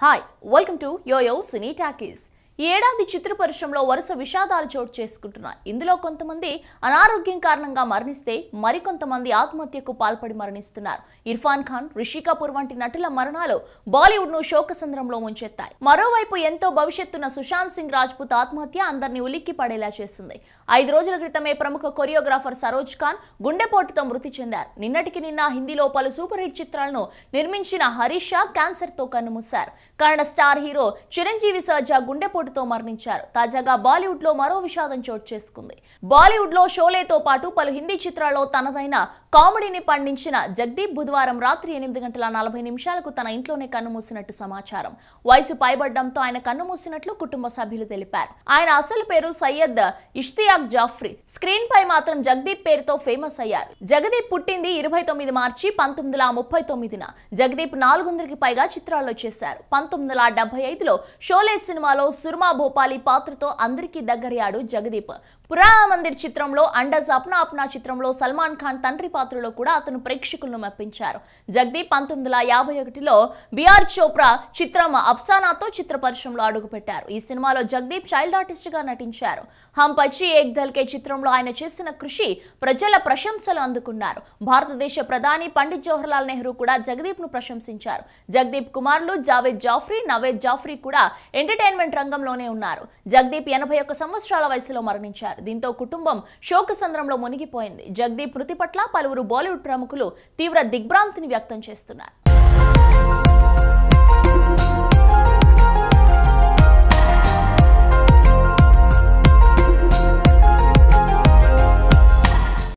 Hi, welcome to YoYo Cine Takis. ఈ ఏడాది చిత్ర పరిశ్రమలో వరుస విషాదాలు చోటు చేసుకుంటున్నాయి ఇందులో కొంతమంది అనారోగ్యం కారణంగా మరణిస్తే మరికొంతమంది ఆత్మహత్యకు పాల్పడి మరణిస్తున్నారు ఇర్ఫాన్ ఖాన్ రిషి కపూర్ వంటి నటుల మరణాలు బాలీవుడ్ ను శోకసంద్రంలో ముంచెత్తాయి మరోవైపు ఎంతో భవిష్యత్తున్న సుశాంత్ సింగ్ రాజ్పూత్ ఆత్మహత్య అందరినీ ఉలిక్కి పడేలా చేసింది ఐదు రోజుల క్రితమే ప్రముఖ కొరియోగ్రాఫర్ సరోజ్ ఖాన్ గుండెపోటుతో మృతి చెందారు నిన్నటికి నిన్న హిందీలో పలు సూపర్ హిట్ చిత్రాలను నిర్మించిన హరీష్ షా క్యాన్సర్ తో కన్నుమూశారు కన్నడ స్టార్ హీరో చిరంజీవి సర్జా గుండెపోటు తో మరణించారు తాజాగా బాలీవుడ్ లో మరో విషాదం చోటు చేసుకుంది బాలీవుడ్ లో షోలేతో పాటు పలు హిందీ చిత్రాల్లో తనదైన కామెడీని పండించిన జగ్దీప్ బుధవారం రాత్రి ఎనిమిది గంటల నలభై నిమిషాలకు తన ఇంట్లోనే కన్నుమూసినట్టు సమాచారం వయసు పైబడ్డంతో ఆయన కన్నుమూసినట్లు కుటుంబ సభ్యులు తెలిపారు ఆయన అసలు పేరు సయ్యద్ ఇష్తియాక్ జాఫ్రీ స్క్రీన్ పై మాత్రం జగదీప్ పేరుతో ఫేమస్ అయ్యారు జగదీప్ పుట్టింది ఇరవై తొమ్మిది మార్చి పంతొమ్మిది వందల ముప్పై తొమ్మిదిన జగదీప్ నాలుగొందరికి పైగా చిత్రాల్లో చేశారు పంతొమ్మిది వందల డెబ్బై ఐదులో షోలే సినిమాలో సుర్మా భోపాలి పాత్రతో అందరికీ దగ్గరయాడు జగదీప్ పురాణ మందిర్ చిత్రంలో అండర్స్ అప్నా అప్నా చిత్రంలో సల్మాన్ ఖాన్ తండ్రి పాత్రలో కూడా అతను ప్రేక్షకులను మెప్పించారు జగ్దీప్ పంతొమ్మిది వందల యాభై ఒకటిలో బిఆర్ చోప్రా చిత్రం అఫ్సానాతో చిత్ర పరిశ్రమలో అడుగుపెట్టారు ఈ సినిమాలో జగ్దీప్ చైల్డ్ ఆర్టిస్ట్గా నటించారు హం పచ్చి ఏక్ దల్కే చిత్రంలో ఆయన చేసిన కృషి ప్రజల ప్రశంసలు అందుకున్నారు భారతదేశ ప్రధాని పండిత్ జవహర్లాల్ నెహ్రూ కూడా జగదీప్ను ప్రశంసించారు జగదీప్ కుమార్లు జావేద్ జాఫ్రీ నవేద్ జాఫ్రీ కూడా ఎంటర్టైన్మెంట్ రంగంలోనే ఉన్నారు జగదీప్ ఎనభై ఒక్క సంవత్సరాల వయసులో మరణించారు దీంతో కుటుంబం శోకసంద్రంలో మునిగిపోయింది జగ్దీప్ మృతి పట్ల పలువురు బాలీవుడ్ ప్రముఖులు తీవ్ర దిగ్భ్రాంతిని వ్యక్తం చేస్తున్నారు